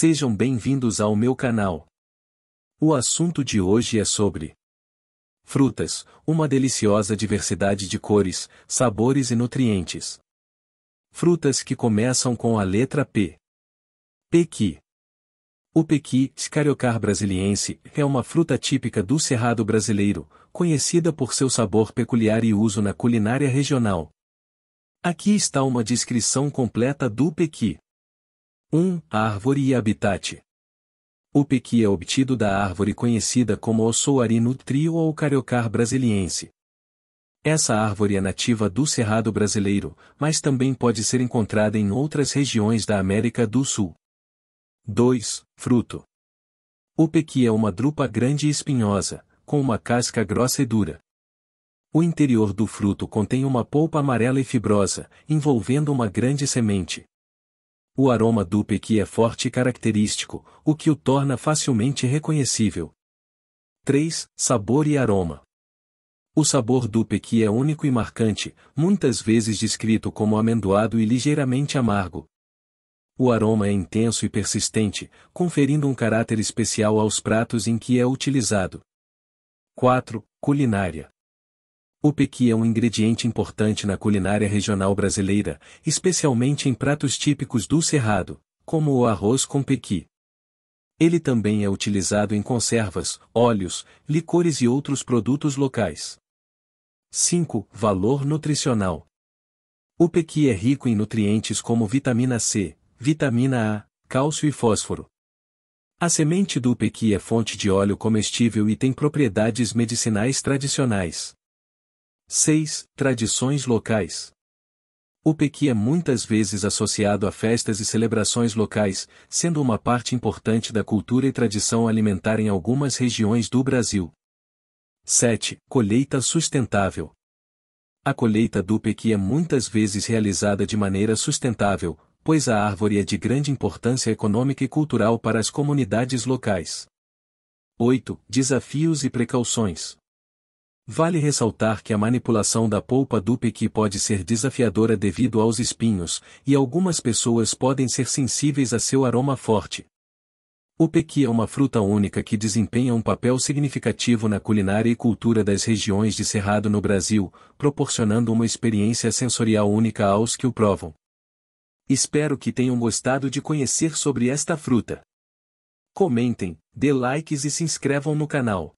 Sejam bem-vindos ao meu canal. O assunto de hoje é sobre frutas, uma deliciosa diversidade de cores, sabores e nutrientes. Frutas que começam com a letra P. Pequi. O pequi, scariocar brasiliense, é uma fruta típica do cerrado brasileiro, conhecida por seu sabor peculiar e uso na culinária regional. Aqui está uma descrição completa do pequi. 1. Árvore e habitat. O pequi é obtido da árvore conhecida como Ossoarino trio ou cariocar brasiliense. Essa árvore é nativa do Cerrado brasileiro, mas também pode ser encontrada em outras regiões da América do Sul. 2. Fruto. O pequi é uma drupa grande e espinhosa, com uma casca grossa e dura. O interior do fruto contém uma polpa amarela e fibrosa, envolvendo uma grande semente o aroma do pequi é forte e característico, o que o torna facilmente reconhecível. 3. Sabor e aroma. O sabor do pequi é único e marcante, muitas vezes descrito como amendoado e ligeiramente amargo. O aroma é intenso e persistente, conferindo um caráter especial aos pratos em que é utilizado. 4. Culinária. O pequi é um ingrediente importante na culinária regional brasileira, especialmente em pratos típicos do Cerrado, como o arroz com pequi. Ele também é utilizado em conservas, óleos, licores e outros produtos locais. 5. Valor nutricional. O pequi é rico em nutrientes como vitamina C, vitamina A, cálcio e fósforo. A semente do pequi é fonte de óleo comestível e tem propriedades medicinais tradicionais. 6. Tradições locais. O pequi é muitas vezes associado a festas e celebrações locais, sendo uma parte importante da cultura e tradição alimentar em algumas regiões do Brasil. 7. Colheita sustentável. A colheita do pequi é muitas vezes realizada de maneira sustentável, pois a árvore é de grande importância econômica e cultural para as comunidades locais. 8. Desafios e precauções. Vale ressaltar que a manipulação da polpa do pequi pode ser desafiadora devido aos espinhos, e algumas pessoas podem ser sensíveis a seu aroma forte. O pequi é uma fruta única que desempenha um papel significativo na culinária e cultura das regiões de Cerrado no Brasil, proporcionando uma experiência sensorial única aos que o provam. Espero que tenham gostado de conhecer sobre esta fruta. Comentem, dê likes e se inscrevam no canal.